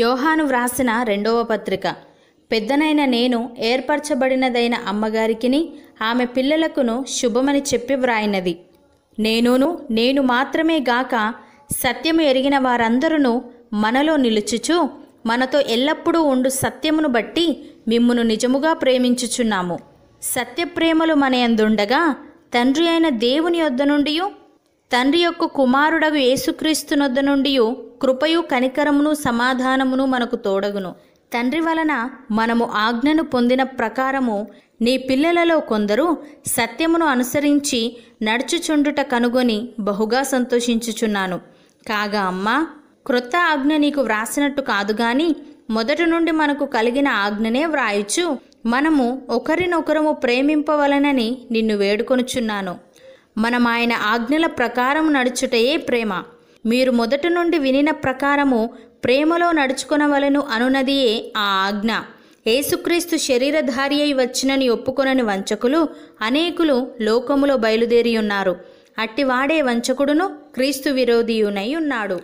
యోహాను వ్రాసిన రెండవ పత్రిక పెద్దనైన నేను ఏర్పరచబడినదైన అమ్మగారికిని ఆమె పిల్లలకును శుభమని చెప్పి వ్రాయినది నేనును నేను మాత్రమే గాక సత్యము ఎరిగిన వారందరూ మనలో నిలుచుచు మనతో ఎల్లప్పుడూ ఉండు సత్యమును బట్టి మిమ్మును నిజముగా ప్రేమించుచున్నాము సత్యప్రేమలు మనయందుండగా తండ్రి అయిన దేవుని వద్ద నుండి తండ్రి యొక్క కుమారుడగు యేసుక్రీస్తునొద్ద నుండి కృపయు కనికరమును సమాధానమును మనకు తోడగును తండ్రి వలన మనము ఆజ్ఞను పొందిన ప్రకారము నీ పిల్లలలో కొందరు సత్యమును అనుసరించి నడుచుచుండుట కనుగొని బహుగా సంతోషించుచున్నాను కాగా అమ్మా క్రొత్త ఆజ్ఞ నీకు వ్రాసినట్టు కాదు గాని మొదటి నుండి మనకు కలిగిన ఆజ్ఞనే వ్రాయచ్చు మనము ఒకరినొకరము ప్రేమింపవలనని నిన్ను వేడుకొనుచున్నాను మనం ఆయన ఆజ్ఞల ప్రకారం నడుచుటయే ప్రేమ మీరు మొదటి నుండి వినిన ప్రకారము ప్రేమలో నడుచుకునవలను అనునదియే ఆ ఆజ్ఞ ఏసుక్రీస్తు శరీరధారి అయి వచ్చినని ఒప్పుకొనని వంచకులు అనేకులు లోకములో బయలుదేరి ఉన్నారు అట్టివాడే వంచకుడును క్రీస్తు విరోధియునై ఉన్నాడు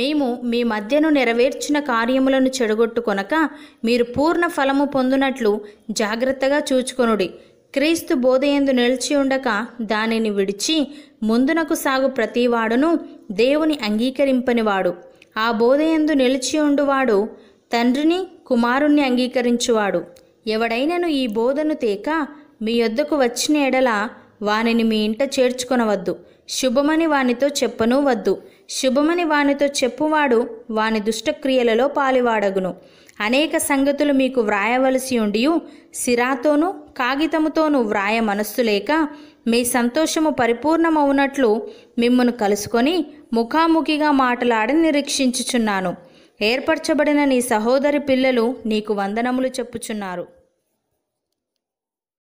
మేము మీ మధ్యను నెరవేర్చిన కార్యములను చెడగొట్టుకొనక మీరు పూర్ణ ఫలము పొందునట్లు జాగ్రత్తగా చూచుకొనుడి క్రీస్తు బోధయందు నిలిచి ఉండక దానిని విడిచి ముందునకు సాగు ప్రతివాడును దేవుని అంగీకరింపనివాడు ఆ బోధయందు నిలిచి ఉండువాడు తండ్రిని కుమారుణ్ణి అంగీకరించువాడు ఎవడైనను ఈ బోధను తేక మీ యొద్దకు వచ్చిన ఎడలా వానిని మీ ఇంట చేర్చుకొనవద్దు శుభమని వానితో చెప్పను వద్దు శుభమని వానితో చెప్పువాడు వాని దుష్టక్రియలలో పాలివాడగును అనేక సంగతులు మీకు వ్రాయవలసి ఉండియు సిరాతోనూ కాగితముతోనూ వ్రాయ మనస్సు లేక మీ సంతోషము పరిపూర్ణమవునట్లు మిమ్మను కలుసుకొని ముఖాముఖిగా మాట్లాడి నిరీక్షించుచున్నాను ఏర్పరచబడిన నీ సహోదరి పిల్లలు నీకు వందనములు చెప్పుచున్నారు